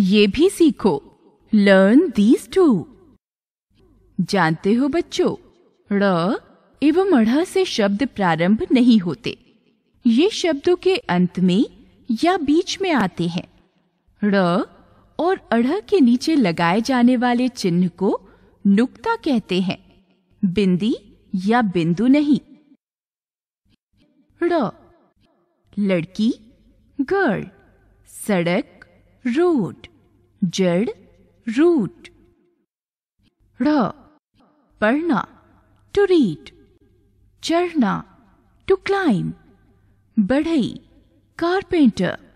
ये भी सीखो लर्न दीज टू जानते हो बच्चों ड़ एवं अढ़ से शब्द प्रारंभ नहीं होते ये शब्दों के अंत में या बीच में आते हैं ड़ और अढ़ के नीचे लगाए जाने वाले चिन्ह को नुक्ता कहते हैं बिंदी या बिंदु नहीं ड़ लड़की गर्ल सड़क रूट जड़ रूट र पढ़ना टू रीड चढ़ना टू क्लाइम बढ़ई कारपेंटर